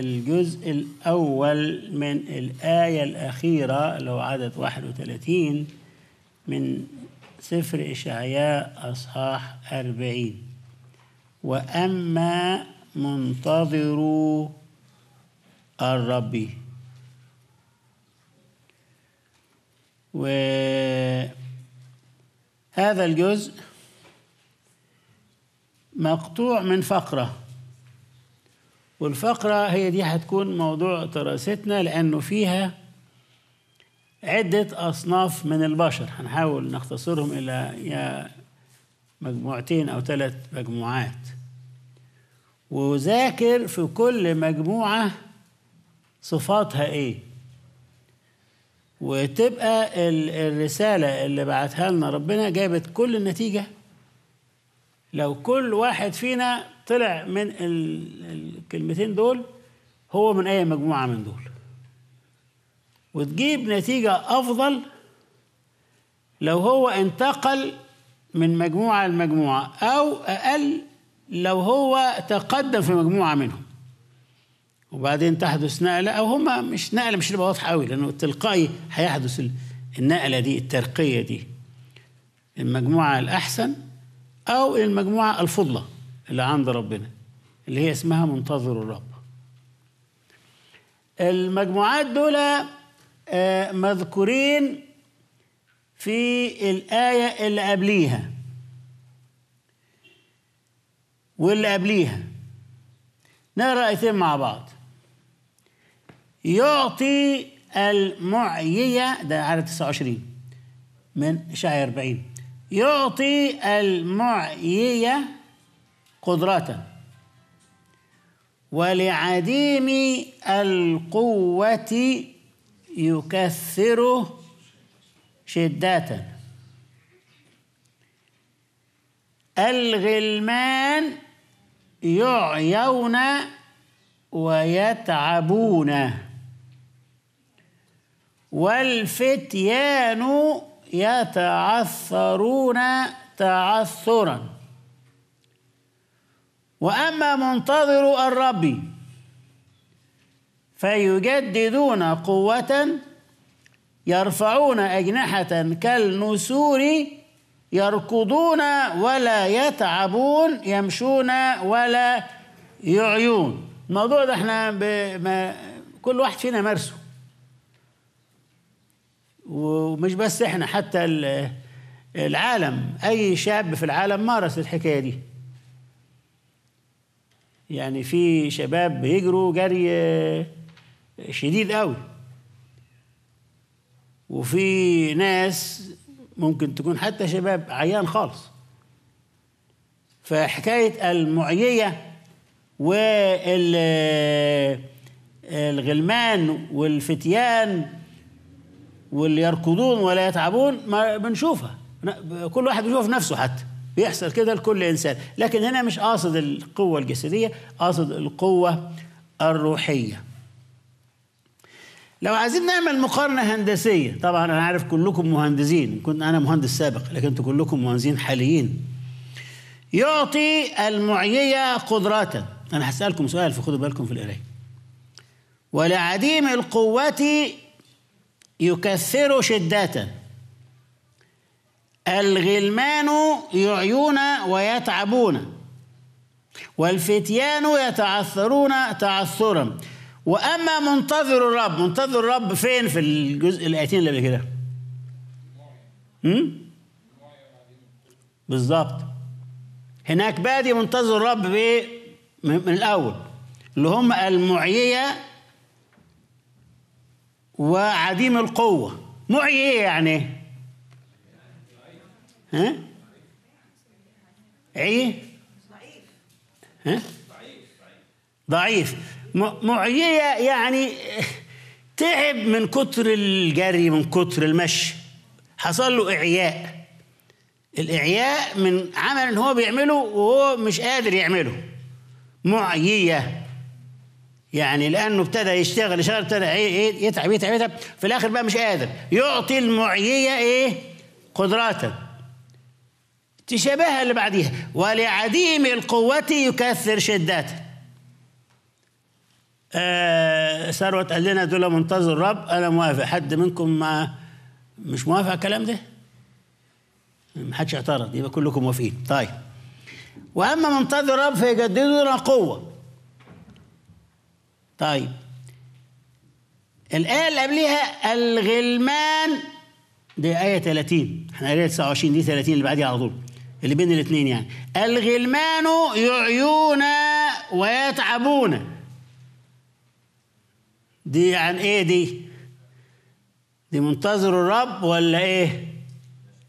الجزء الأول من الآية الأخيرة اللي هو عدد 31 من سفر إشعياء أصحاح 40 وأما منتظروا الرب وهذا الجزء مقطوع من فقره والفقرة هي دي هتكون موضوع دراستنا لأنه فيها عدة أصناف من البشر هنحاول نختصرهم إلى يا مجموعتين أو ثلاث مجموعات وذاكر في كل مجموعة صفاتها إيه وتبقى الرسالة اللي بعتها لنا ربنا جابت كل النتيجة لو كل واحد فينا طلع من الكلمتين دول هو من أي مجموعة من دول وتجيب نتيجة أفضل لو هو انتقل من مجموعة لمجموعة أو أقل لو هو تقدم في مجموعة منهم وبعدين تحدث نقلة أو هما مش نقلة مش هتبقى واضحة قوي لأنه تلقائي هيحدث النقلة دي الترقية دي المجموعة الأحسن أو المجموعة الفضلة اللي عند ربنا اللي هي اسمها منتظر الرب المجموعات دول آه، مذكورين في الآية اللي قبليها واللي قبليها نقرا ايتين مع بعض يعطي المعية ده على 29 من شعي 40 يعطي المعية قدرة ولعديم القوة يكثره شدة الغلمان يعيون ويتعبون والفتيان يتعثرون تعثرا واما منتظر الرب فيجددون قوه يرفعون اجنحه كالنسور يركضون ولا يتعبون يمشون ولا يعيون الموضوع ده احنا بما كل واحد فينا مارسه ومش بس احنا حتى العالم اي شاب في العالم مارس الحكايه دي يعني في شباب بيجروا جري آه، شديد قوي وفي ناس ممكن تكون حتى شباب عيان خالص فحكاية المعيية والغلمان آه، والفتيان واللي يركضون ولا يتعبون ما بنشوفها كل واحد بيشوف نفسه حتى بيحصل كده لكل انسان لكن هنا مش قاصد القوه الجسديه قاصد القوه الروحيه لو عايزين نعمل مقارنه هندسيه طبعا انا عارف كلكم مهندسين كنت انا مهندس سابق لكن انتوا كلكم مهندسين حاليين يعطي المعية قدرة انا هسالكم سؤال فخدوا بالكم في القرايه ولعديم القوه يكثر شداته الغلمان يعيون ويتعبون والفتيان يتعثرون تعثرا واما منتظر الرب منتظر الرب فين في الجزء الايتين اللي قبل كده بالظبط هناك بادي منتظر الرب من الاول اللي هم المعييه وعديم القوه معي يعني ايه يعني ها؟ ايه ها؟ ضعيف معية يعني تعب من كتر الجري من كتر المشي حصل له إعياء الإعياء من عمل هو بيعمله وهو مش قادر يعمله معية يعني لأنه ابتدى يشتغل يشتغل ابتدى يتعب يتعب يتعب في الآخر بقى مش قادر يعطي المعية إيه قدراته تشابهها اللي بعديها ولعديم القوة يكثر شدته آه ثروت قال لنا دول منتظر الرب انا موافق حد منكم ما مش موافق على الكلام ده ما حدش اعترض يبقى كلكم موافقين طيب واما منتظر الرب فيجددوا لنا قوه طيب الايه اللي قبليها الغلمان دي ايه 30 احنا قرينا 29 دي 30 اللي بعديها على طول اللي بين الاثنين يعني الغلمان يعيون ويتعبون دي عن ايه دي دي منتظر الرب ولا ايه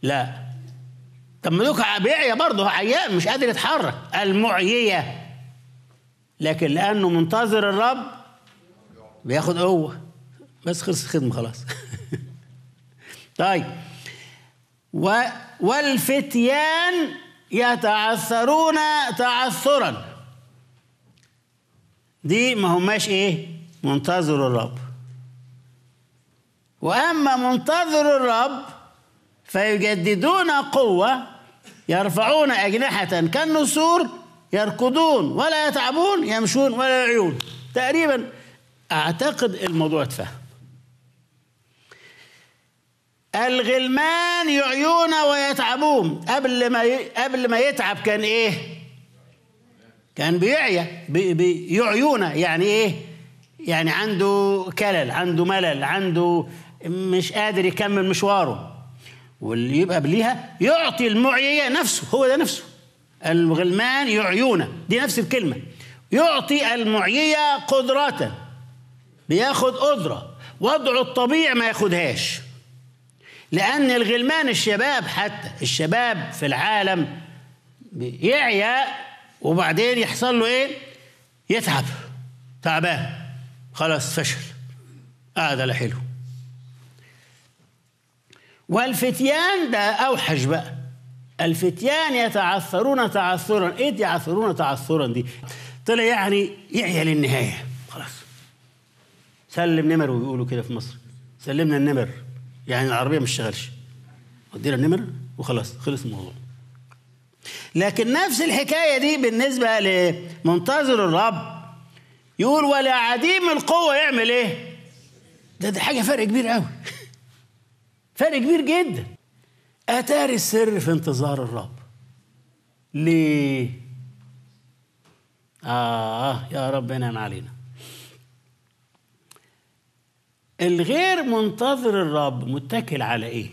لا طب ملوك بيعيا برضه عيان مش قادر يتحرك المعية لكن لأنه منتظر الرب بياخد قوة بس خلص الخدمة خلاص طيب والفتيان يتعثرون تعثرا دي ما هماش ايه منتظر الرب واما منتظر الرب فيجددون قوه يرفعون اجنحه كالنسور يركضون ولا يتعبون يمشون ولا يعيون تقريبا اعتقد الموضوع اتفهم الغلمان يعيون ويتعبون قبل ما قبل ما يتعب كان ايه كان بيعيا بيعيونا يعني ايه يعني عنده كلل عنده ملل عنده مش قادر يكمل مشواره واللي يبقى بليها يعطي المعية نفسه هو ده نفسه الغلمان يعيون دي نفس الكلمة يعطي المعية قدرة بياخد قدرة وضعه الطبيعي ما ياخدهاش لأن الغلمان الشباب حتى الشباب في العالم يعيا وبعدين يحصل له إيه؟ يتعب تعبان خلاص فشل قاعدة آه، لا حلو والفتيان ده أوحش بقى الفتيان يتعثرون تعثرا ايه يعثرون تعثرا دي طلع يعني يعيا للنهايه خلاص سلم نمر ويقولوا كده في مصر سلمنا النمر يعني العربيه ما اشتغلش ودينا النمر وخلاص خلص الموضوع لكن نفس الحكايه دي بالنسبه لمنتظر الرب يقول ولا عديم القوه يعمل ايه ده ده حاجه فرق كبير قوي فرق كبير جدا اتاري السر في انتظار الرب ليه اه يا رب انعم علينا الغير منتظر الرب متكل على ايه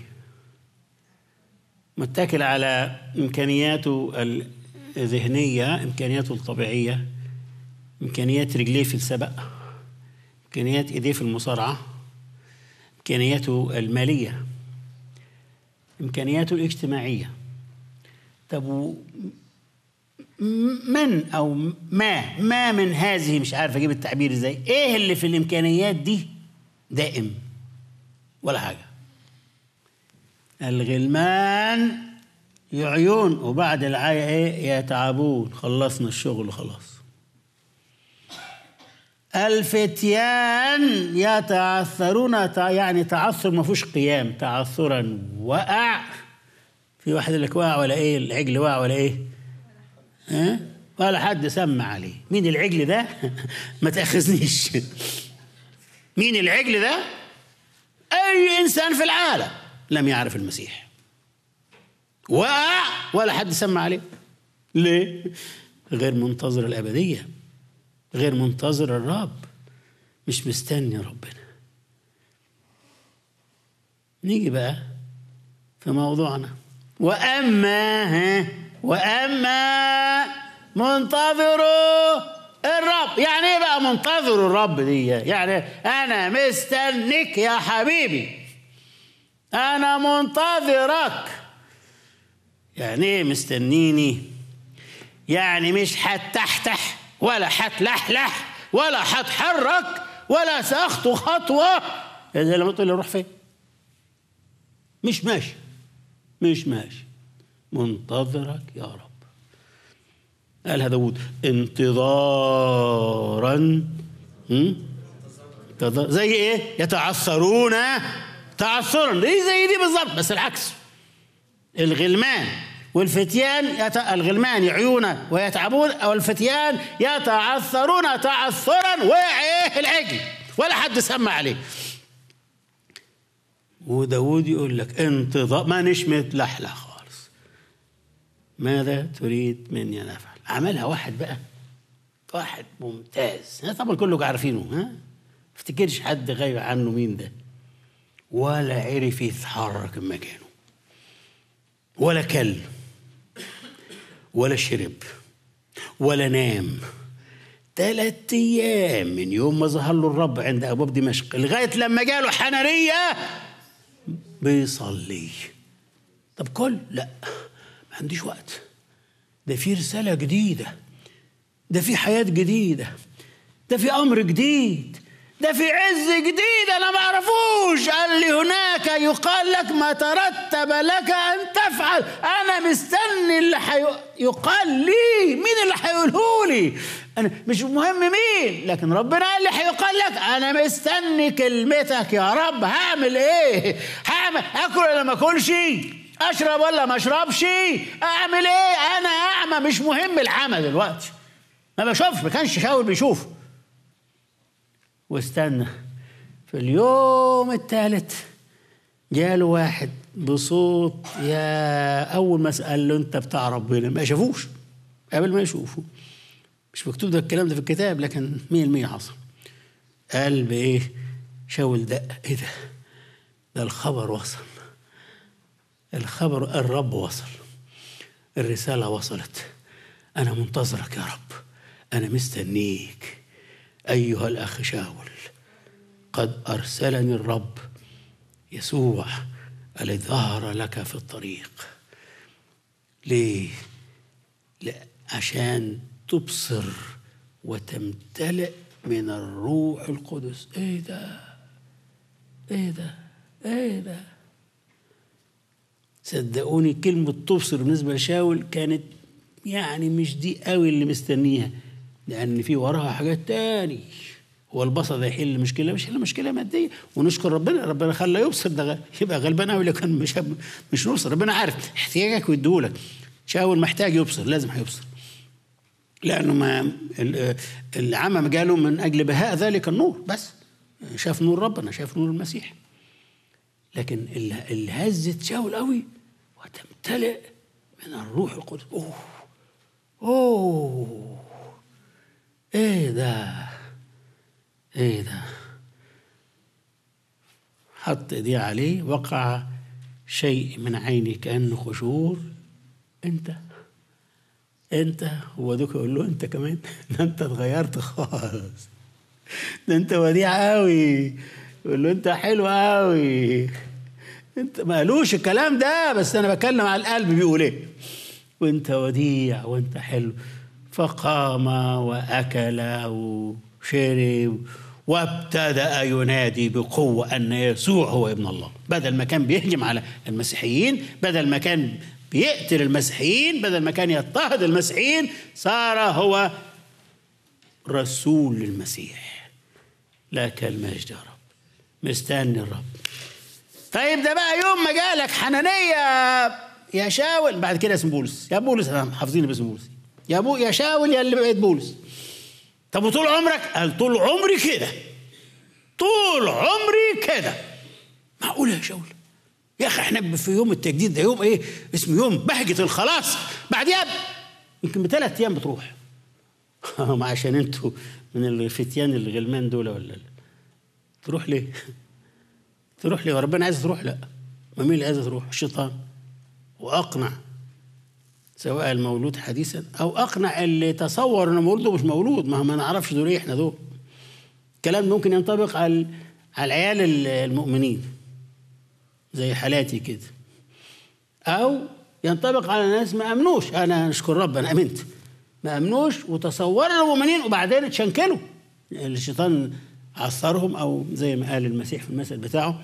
متكل على امكانياته الذهنيه امكانياته الطبيعيه امكانيات رجليه في السبق امكانيات ايديه في المصارعه امكانياته الماليه امكانياته الاجتماعيه طب من او ما ما من هذه مش عارف اجيب التعبير ازاي ايه اللي في الامكانيات دي دائم ولا حاجة الغلمان يعيون وبعد العاية ايه يتعبون خلصنا الشغل وخلاص الفتيان يتعثرون يعني تعثر ما فيهوش قيام تعثرا وقع في واحد اللي وقع ولا ايه العجل وقع ولا ايه ولا حد سمع عليه مين العجل ده ما تاخذنيش مين العجل ده؟ أي إنسان في العالم لم يعرف المسيح وقع ولا حد سمع عليه ليه؟ غير منتظر الأبدية غير منتظر الرب مش مستني ربنا نيجي بقى في موضوعنا وأما ها وأما منتظروا الرب يعني ايه بقى منتظر الرب دي يعني انا مستنيك يا حبيبي انا منتظرك يعني ايه مستنيني يعني مش هتحتح ولا هتلحلح ولا هتحرك ولا ساخطو خطوه يا لما تقول لي روح فين مش ماشي مش ماشي منتظرك يا رب قالها داود انتظارا زي ايه يتعثرون تعثرا ليه زي دي بالظبط بس العكس الغلمان والفتيان يت... الغلمان يعيون ويتعبون او الفتيان يتعثرون تعثرا وايه العجل ولا حد سمع عليه وداود يقول لك انتظار ما نشمت لحلة خالص ماذا تريد مني نفع عملها واحد بقى واحد ممتاز طبعا كلكم عارفينه ها افتكرش حد غايب عنه مين ده ولا عرف يتحرك من مكانه ولا كل ولا شرب ولا نام ثلاث ايام من يوم ما ظهر له الرب عند ابواب دمشق لغايه لما جاله حنانيه بيصلي طب كل لا ما عنديش وقت ده في رسالة جديدة ده في حياة جديدة ده في أمر جديد ده في عز جديد أنا ما أعرفوش قال لي هناك يقال لك ما ترتب لك أن تفعل أنا مستني اللي هيقال لي مين اللي هيقوله لي أنا مش مهم مين لكن ربنا قال لي هيقال لك أنا مستني كلمتك يا رب هعمل إيه هعمل أكل ولا ما أكلش اشرب ولا ما اشربش اعمل ايه انا اعمى مش مهم العمى دلوقتي ما بشوفش ما كانش شاول بيشوف واستنى في اليوم الثالث جاله واحد بصوت يا اول ما سال له انت بتاع ربنا ما شافوش قبل ما يشوفه مش مكتوب ده الكلام ده في الكتاب لكن 100% حصل قال بايه شاول دق ايه ده ده الخبر وصل الخبر الرب وصل الرسالة وصلت أنا منتظرك يا رب أنا مستنيك أيها الأخ شاول قد أرسلني الرب يسوع الذي ظهر لك في الطريق ليه؟ عشان تبصر وتمتلئ من الروح القدس ايه ده ايه ده ايه ده صدقوني كلمة تبصر بالنسبة لشاول كانت يعني مش دي قوي اللي مستنيها لأن في وراها حاجات تاني هو البصر ده يحل المشكلة مش حل مشكلة مادية ونشكر ربنا ربنا خلى يبصر ده يبقى غلبان قوي لو كان مش مش نبصر ربنا عارف احتياجك ويديهولك شاول محتاج يبصر لازم هيبصر لأنه ما العمى جاله من أجل بهاء ذلك النور بس شاف نور ربنا شاف نور المسيح لكن اللي هزت شاول قوي وتمتلئ من الروح القدس أوه أوه إيه ده إيه ده حط إيديه عليه وقع شيء من عيني كأنه خشور أنت أنت هو دوك يقول له أنت كمان ده أنت اتغيرت خالص ده أنت وديع قوي يقول له أنت حلو قوي انت مالوش الكلام ده بس انا بكلم على القلب بيقول ايه وانت وديع وانت حلو فقام واكل وشرب وابتدا ينادي بقوه ان يسوع هو ابن الله بدل ما كان بيهجم على المسيحيين بدل ما كان بيقتل المسيحيين بدل ما كان يضطهد المسيحيين صار هو رسول المسيح لك المجد يا رب مستني الرب طيب ده بقى يوم ما جالك حنانية يا شاول بعد كده اسم بولس يا بولس انا حافظين باسم بولس يا بو يا شاول يا اللي بقيت بولس طب وطول عمرك قال طول عمري كده طول عمري كده معقول يا شاول يا اخي احنا في يوم التجديد ده يوم ايه اسمه يوم بهجه الخلاص بعديها يمكن بثلاث ايام بتروح عشان انتوا من الفتيان الغلمان دول ولا تروح ليه تروح ليه ربنا عايز تروح لا ومين مين اللي عايز تروح الشيطان واقنع سواء المولود حديثا او اقنع اللي تصور انه مولوده مش مولود ما ما نعرفش دول ايه احنا دول كلام ممكن ينطبق على على العيال المؤمنين زي حالاتي كده او ينطبق على ناس ما امنوش انا اشكر رب انا امنت ما امنوش وتصوروا المؤمنين وبعدين اتشنكلوا الشيطان عصرهم او زي ما قال المسيح في المثل بتاعه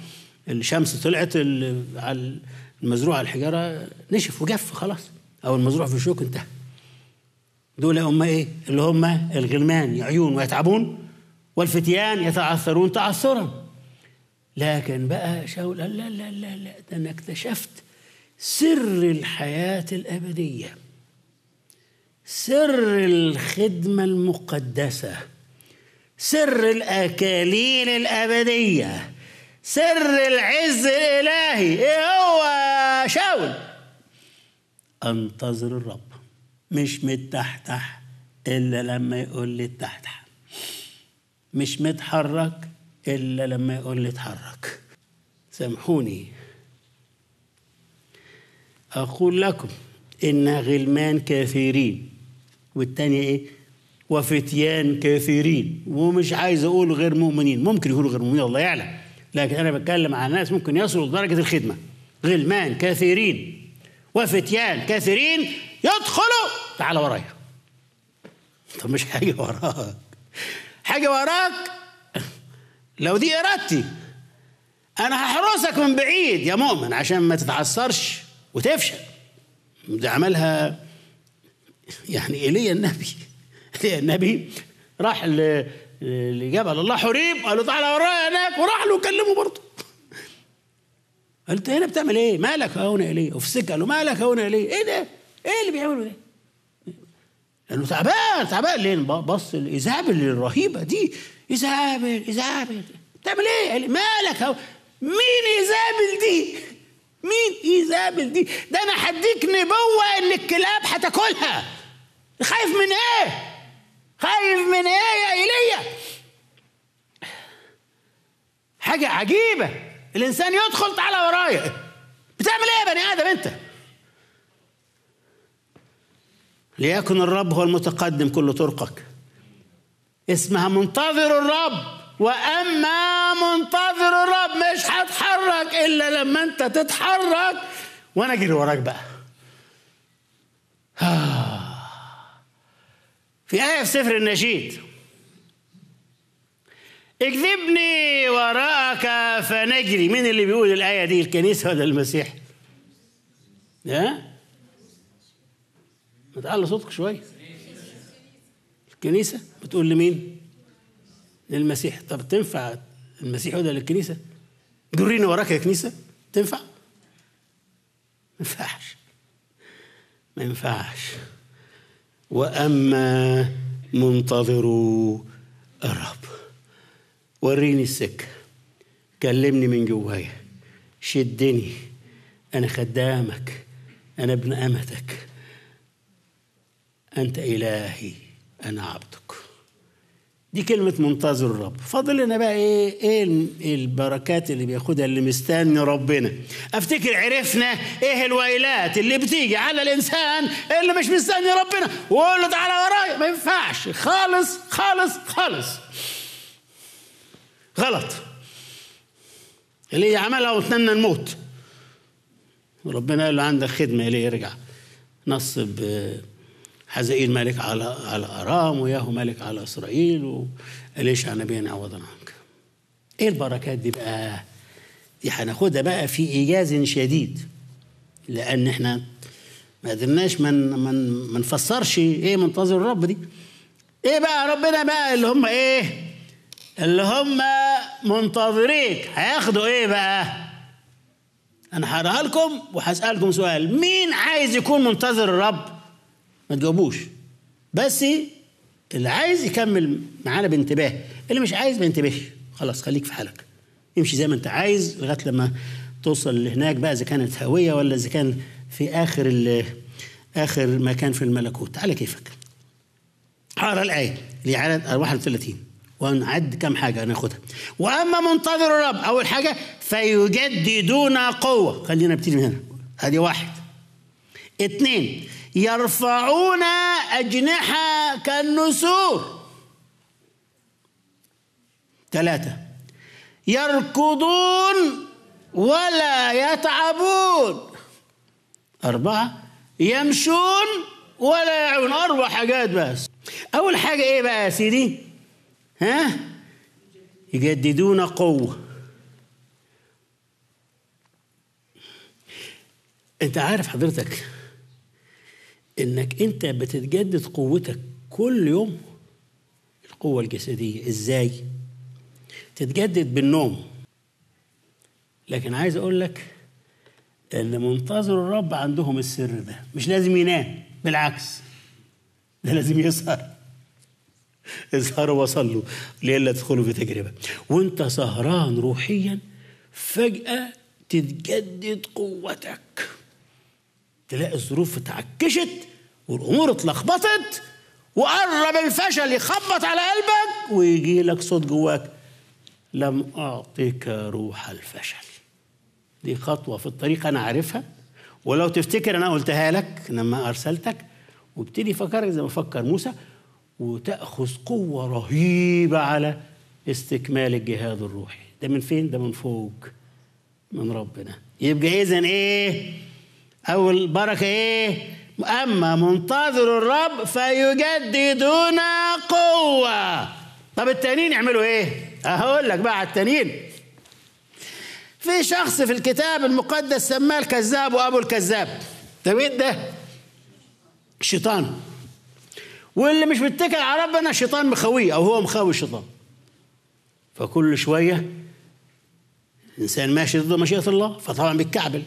الشمس طلعت على المزروع على الحجاره نشف وجف خلاص او المزروع في الشوك انتهى دول هم ايه اللي هم الغلمان يعيون ويتعبون والفتيان يتعثرون تعثرا لكن بقى شاول قال لا لا لا لا ده انا اكتشفت سر الحياه الابديه سر الخدمه المقدسه سر الأكاليل الأبدية سر العز الإلهي إيه هو شاول أنتظر الرب مش متحتح إلا لما يقول لي اتحتح مش متحرك إلا لما يقول لي اتحرك سامحوني أقول لكم إن غلمان كافرين والتانية إيه وفتيان كثيرين ومش عايز اقول غير مؤمنين ممكن يكونوا غير مؤمنين الله يعلم لكن انا بتكلم عن ناس ممكن يصلوا لدرجه الخدمه غلمان كثيرين وفتيان كثيرين يدخلوا تعال ورايا طب مش حاجه وراك حاجه وراك لو دي ارادتي انا هحرسك من بعيد يا مؤمن عشان ما تتعثرش وتفشل ده عملها يعني ايليا النبي النبي راح لجبل الله حريب قال له تعالى ورايا هناك وراح له كلمه برضه انت هنا بتعمل ايه؟ مالك هنا اليه؟ وفي السكه قال له مالك هنا اليه؟ ايه ده؟ ايه اللي بيعمله ده؟ لانه تعبان تعبان ليه؟ بص الايزابل الرهيبه دي ايزابل ايزابل بتعمل ايه؟ مالك هو مين ايزابل دي؟ مين ايزابل دي؟ ده انا هديك نبوه ان الكلاب هتاكلها خايف من ايه؟ خايف من ايه يا ايليا حاجه عجيبه الانسان يدخل تعالى ورايا بتعمل ايه يا بني ادم انت ليكن الرب هو المتقدم كل طرقك اسمها منتظر الرب واما منتظر الرب مش هتحرك الا لما انت تتحرك وانا اجري وراك بقى آه. في آية في سفر النشيد اكذبني وراءك فنجري مين اللي بيقول الآية دي الكنيسة ولا المسيح ها ما تعلى صوتك شوية الكنيسة بتقول لمين للمسيح طب تنفع المسيح ولا للكنيسة جريني وراك يا كنيسة تنفع ما ينفعش ما ينفعش وأما منتظر الرب وريني السكة كلمني من جوايا شدني أنا خدامك أنا ابن أمتك أنت إلهي أنا عبدك دي كلمة منتظر الرب فاضل لنا بقى ايه ايه البركات اللي بياخدها اللي مستني ربنا افتكر عرفنا ايه الويلات اللي بتيجي على الانسان اللي مش مستني ربنا وقول له تعالى ورايا ما ينفعش خالص خالص خالص غلط اللي عملها واتمنى الموت ربنا قال له عندك خدمة ليه ارجع نصب آه، حزائيل ملك على على ارام وياهو ملك على اسرائيل وليش انا بين عوضا عنك ايه البركات دي بقى دي هناخدها بقى في ايجاز شديد لان احنا ما قدرناش من من ما نفسرش ايه منتظر الرب دي ايه بقى ربنا بقى اللي هم ايه اللي هم منتظريك هياخدوا ايه بقى انا هقراها لكم وهسالكم سؤال مين عايز يكون منتظر الرب ما تجاوبوش بس اللي عايز يكمل معانا بانتباه اللي مش عايز ما ينتبهش خلاص خليك في حالك امشي زي ما انت عايز لغايه لما توصل لهناك بقى اذا كانت هويه ولا اذا كان في اخر اخر ما كان في الملكوت على كيفك اقرا الايه اللي على 31 ونعد كم حاجه ناخدها واما منتظر الرب اول حاجه فيجددون قوه خلينا نبتدي من هنا ادي واحد اثنين يرفعون أجنحة كالنسور ثلاثة يركضون ولا يتعبون أربعة يمشون ولا يعون أربع حاجات بس أول حاجة إيه بقى يا سيدي ها يجددون قوة أنت عارف حضرتك انك انت بتتجدد قوتك كل يوم القوة الجسدية ازاي؟ تتجدد بالنوم لكن عايز اقول لك ان منتظر الرب عندهم السر ده مش لازم ينام بالعكس ده لازم يسهر اسهروا وصلوا لئلا تدخلوا في تجربة وانت سهران روحيا فجأة تتجدد قوتك تلاقي الظروف اتعكشت والامور اتلخبطت وقرب الفشل يخبط على قلبك ويجي لك صوت جواك لم اعطيك روح الفشل دي خطوه في الطريق انا عارفها ولو تفتكر انا قلتها لك لما ارسلتك وابتدي فكرك زي ما فكر موسى وتاخذ قوه رهيبه على استكمال الجهاد الروحي ده من فين ده من فوق من ربنا يبقى اذا ايه أو البركة إيه أما منتظر الرب فيجددون قوة طب التانيين يعملوا إيه أقول لك بقى على التانيين في شخص في الكتاب المقدس سماه الكذاب وأبو الكذاب طب إيه ده شيطان واللي مش متكل على ربنا شيطان مخويه أو هو مخوي الشيطان فكل شوية إنسان ماشي ضد مشيئة الله فطبعا بيتكعبل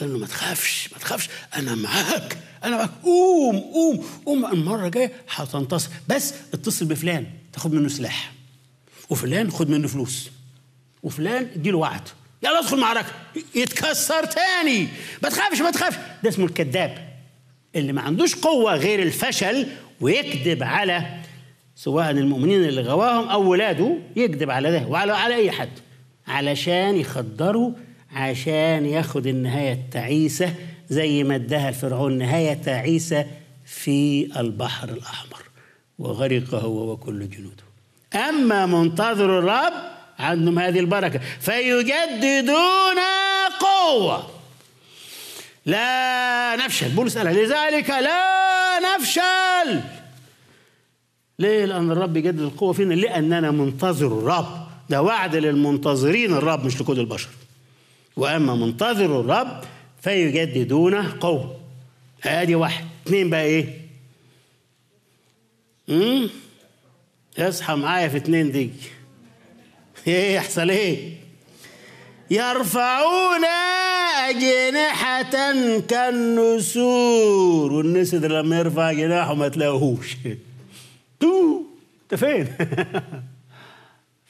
له ما تخافش ما تخافش انا معاك انا معاك قوم قوم قوم المره الجايه هتنتصر بس اتصل بفلان تاخد منه سلاح وفلان خد منه فلوس وفلان اديله وعد يلا ادخل معركه يتكسر تاني ما تخافش ما تخافش ده اسمه الكذاب اللي ما عندوش قوه غير الفشل ويكذب على سواء المؤمنين اللي غواهم او ولاده يكذب على ده وعلى على اي حد علشان يخدروا عشان ياخد النهاية التعيسة زي ما اداها الفرعون نهاية تعيسة في البحر الأحمر وغرق هو وكل جنوده أما منتظر الرب عندهم هذه البركة فيجددون قوة لا نفشل بولس قال لذلك لا نفشل ليه لأن الرب يجدد القوة فينا لأننا منتظر الرب ده وعد للمنتظرين الرب مش لكل البشر وأما منتظر الرب فيجددون قوة ادي واحد اتنين بقى ايه امم اصحى معايا في اتنين دي ايه يحصل ايه يرفعون أجنحة كالنسور والنسر لما يرفع جناحه ما تلاقوهوش تو انت فين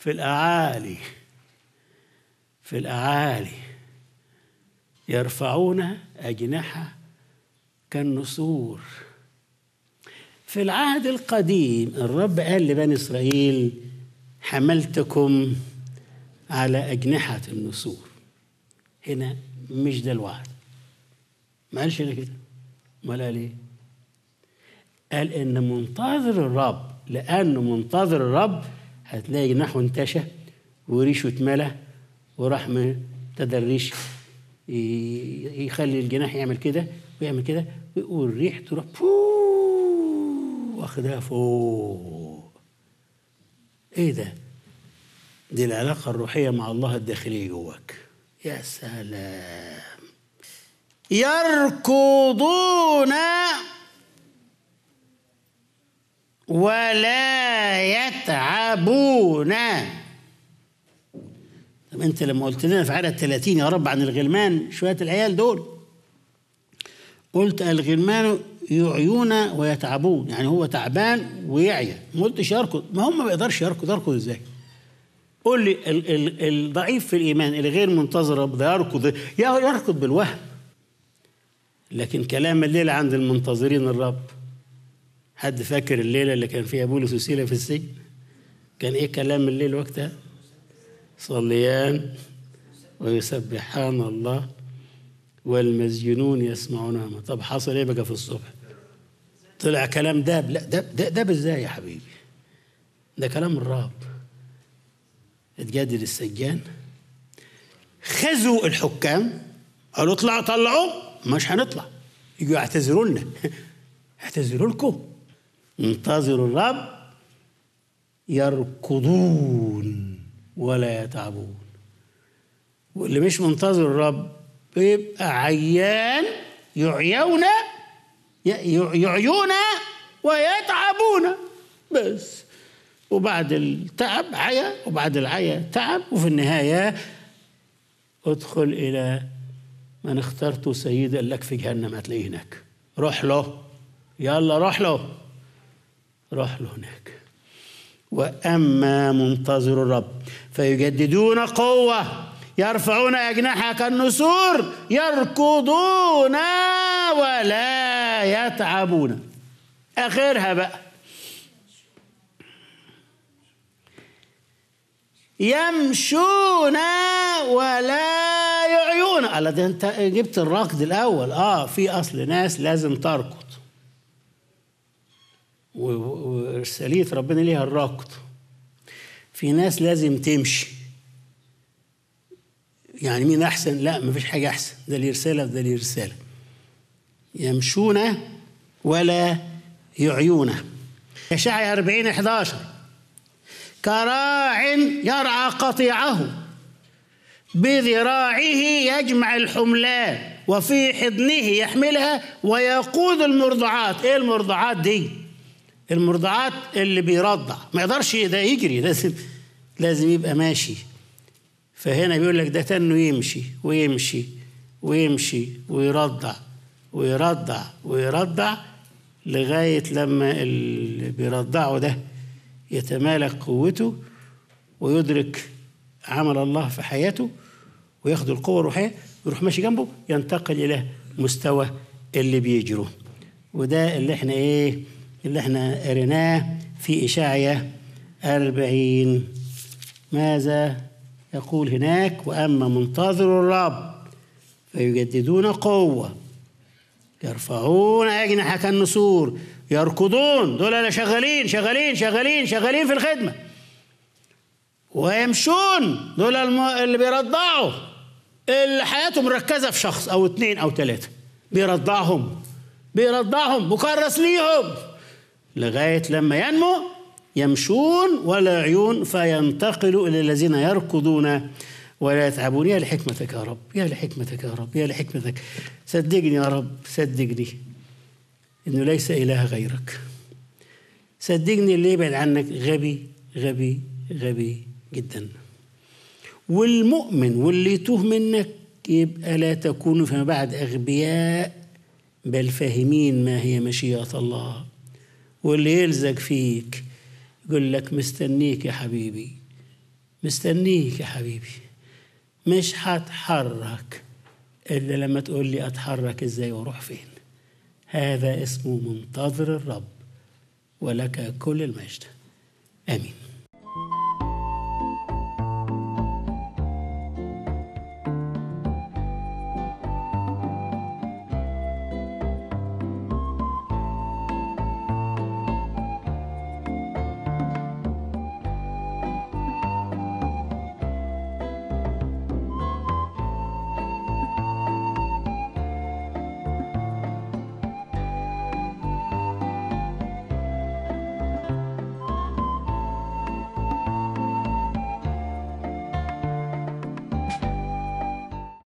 في الأعالي في الأعالي يرفعون أجنحة كالنسور في العهد القديم الرب قال لبني إسرائيل حملتكم على أجنحة النسور هنا مش ده الوعد ما قالش هنا كده امال قال ايه؟ قال ان منتظر الرب لانه منتظر الرب هتلاقي جناحه انتشى وريشه اتملى وراح تدريش يخلي الجناح يعمل كده ويعمل كده والريح تروح واخدها فوق ايه ده دي العلاقه الروحيه مع الله الداخليه جواك يا سلام يركضون ولا يتعبون طب انت لما قلت لنا في عدد 30 يا رب عن الغلمان شويه العيال دول قلت الغلمان يعيون ويتعبون يعني هو تعبان ويعيا ما قلتش يركض ما هم ما بيقدرش يركض يركض ازاي قول لي ال ال الضعيف في الايمان اللي غير منتظر ده يركض يركض بالوهم لكن كلام الليله عند المنتظرين الرب حد فاكر الليله اللي كان فيها بولس وسيله في السجن كان ايه كلام الليل وقتها يصليان ويسبحان الله والمسجونون يسمعون طب حصل ايه بقى في الصبح طلع كلام داب لا داب داب, داب ازاي يا حبيبي ده كلام الرب اتجادل السجان خزوا الحكام قالوا اطلعوا طلعوا مش هنطلع يجوا يعتذروا لنا اعتذروا لكم انتظروا الرب يركضون ولا يتعبون واللي مش منتظر الرب بيبقى عيان يعيون يعيون ويتعبون بس وبعد التعب عيا وبعد العيا تعب وفي النهاية ادخل إلى من اخترته سيدا لك في جهنم هتلاقيه هناك روح له يلا روح له روح له هناك واما منتظر الرب فيجددون قوه يرفعون اجنحه كالنسور يركضون ولا يتعبون اخرها بقى يمشون ولا يعيون الذي انت جبت الركض الاول اه في اصل ناس لازم تركض وارساليه ربنا ليها الركض في ناس لازم تمشي يعني مين احسن لا مفيش حاجه احسن ده ليه رساله وده ليه رساله يمشون ولا يعيون شعي 40 11 كراع يرعى قطيعه بذراعه يجمع الحملان وفي حضنه يحملها ويقود المرضعات ايه المرضعات دي المرضعات اللي بيرضع ما يقدرش ده يجري لازم لازم يبقى ماشي فهنا بيقول لك ده تنه يمشي ويمشي ويمشي ويرضع ويرضع ويرضع لغاية لما اللي بيرضعه ده يتمالك قوته ويدرك عمل الله في حياته وياخد القوة الروحية ويروح ماشي جنبه ينتقل إلى مستوى اللي بيجره وده اللي احنا ايه اللي احنا قريناه في إشاعية أربعين ماذا يقول هناك وأما منتظر الرب فيجددون قوة يرفعون أجنحة النسور يركضون دول أنا شغالين شغالين شغالين شغالين في الخدمة ويمشون دول اللي بيرضعوا اللي حياته مركزة في شخص أو اتنين أو تلاتة بيرضعهم بيرضعهم مكرس ليهم لغاية لما ينمو يمشون ولا عيون فينتقلوا إلى الذين يركضون ولا يتعبون يا لحكمتك يا رب يا لحكمتك يا رب يا لحكمتك صدقني يا رب صدقني إنه ليس إله غيرك صدقني اللي يبعد عنك غبي غبي غبي جدا والمؤمن واللي يتوه منك يبقى لا تكونوا فيما بعد أغبياء بل فاهمين ما هي مشيئة الله واللي يلزق فيك يقول لك مستنيك يا حبيبي مستنيك يا حبيبي مش هتحرك إلا لما تقول لي أتحرك إزاي وأروح فين هذا اسمه منتظر الرب ولك كل المجد آمين